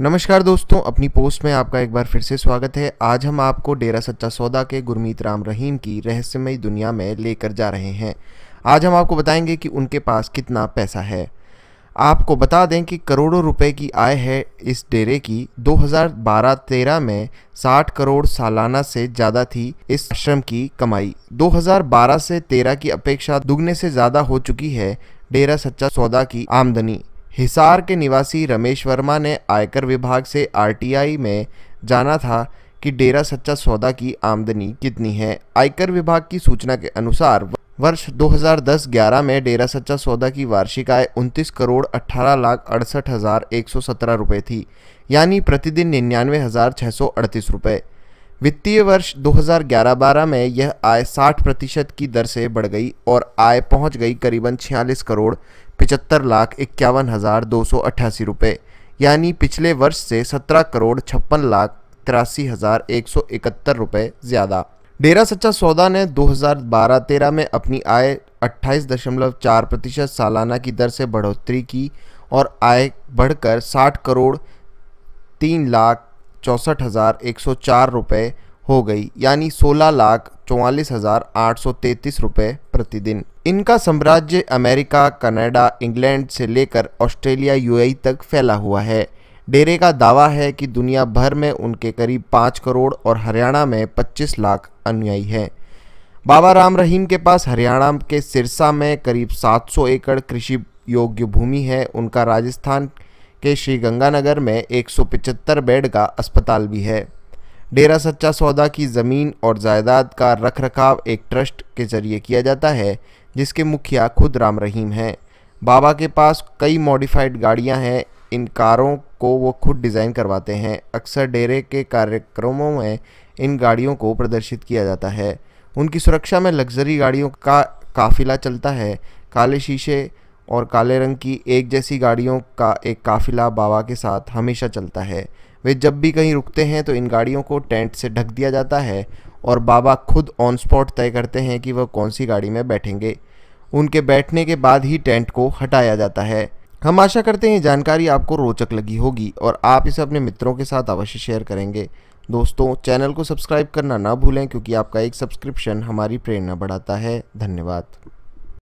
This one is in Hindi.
नमस्कार दोस्तों अपनी पोस्ट में आपका एक बार फिर से स्वागत है आज हम आपको डेरा सच्चा सौदा के गुरमीत राम रहीम की रहस्यमय दुनिया में लेकर जा रहे हैं आज हम आपको बताएंगे कि उनके पास कितना पैसा है आपको बता दें कि करोड़ों रुपए की आय है इस डेरे की 2012-13 में 60 करोड़ सालाना से ज़्यादा थी इस आश्रम की कमाई 2012 से 13 की अपेक्षा दुगने से ज़्यादा हो चुकी है डेरा सच्चा सौदा की आमदनी हिसार के निवासी रमेश वर्मा ने आयकर विभाग से आरटीआई में जाना था कि डेरा सच्चा सौदा की आमदनी कितनी है आयकर विभाग की सूचना के अनुसार वर्ष 2010-11 में डेरा सच्चा सौदा की वार्षिक आय 29 करोड़ 18 लाख अड़सठ हज़ार एक सौ रुपये थी यानी प्रतिदिन निन्यानवे हज़ार छः रुपये वित्तीय वर्ष 2011-12 में यह आय 60 प्रतिशत की दर से बढ़ गई और आय पहुंच गई करीबन छियालीस करोड़ पिचहत्तर लाख इक्यावन हज़ार दो सौ अट्ठासी रुपये यानी पिछले वर्ष से सत्रह करोड़ छप्पन लाख तिरासी हज़ार एक सौ इकहत्तर रुपये ज़्यादा डेरा सच्चा सौदा ने 2012-13 में अपनी आय 28.4 प्रतिशत सालाना की दर से बढ़ोतरी की और आय बढ़कर 60 करोड़ तीन लाख चौंसठ हज़ार एक सौ चार रुपये हो गई यानी सोलह लाख चौवालीस हज़ार आठ सौ तैंतीस रुपये प्रतिदिन इनका साम्राज्य अमेरिका कनाडा इंग्लैंड से लेकर ऑस्ट्रेलिया यूएई तक फैला हुआ है डेरे का दावा है कि दुनिया भर में उनके करीब पाँच करोड़ और हरियाणा में पच्चीस लाख अनुयायी हैं बाबा राम रहीम के पास हरियाणा के सिरसा में करीब 700 एकड़ कृषि योग्य भूमि है उनका राजस्थान के श्रीगंगानगर में एक बेड का अस्पताल भी है डेरा सच्चा सौदा की ज़मीन और जायदाद का रख रखाव एक ट्रस्ट के ज़रिए किया जाता है जिसके मुखिया खुद राम रहीम हैं बाबा के पास कई मॉडिफाइड गाड़ियां हैं इन कारों को वो खुद डिज़ाइन करवाते हैं अक्सर डेरे के कार्यक्रमों में इन गाड़ियों को प्रदर्शित किया जाता है उनकी सुरक्षा में लग्जरी गाड़ियों का काफिला चलता है काले शीशे और काले रंग की एक जैसी गाड़ियों का एक काफिला बाबा के साथ हमेशा चलता है वे जब भी कहीं रुकते हैं तो इन गाड़ियों को टेंट से ढक दिया जाता है और बाबा खुद ऑन स्पॉट तय करते हैं कि वह कौन सी गाड़ी में बैठेंगे उनके बैठने के बाद ही टेंट को हटाया जाता है हम आशा करते हैं जानकारी आपको रोचक लगी होगी और आप इसे अपने मित्रों के साथ अवश्य शेयर करेंगे दोस्तों चैनल को सब्सक्राइब करना ना भूलें क्योंकि आपका एक सब्सक्रिप्शन हमारी प्रेरणा बढ़ाता है धन्यवाद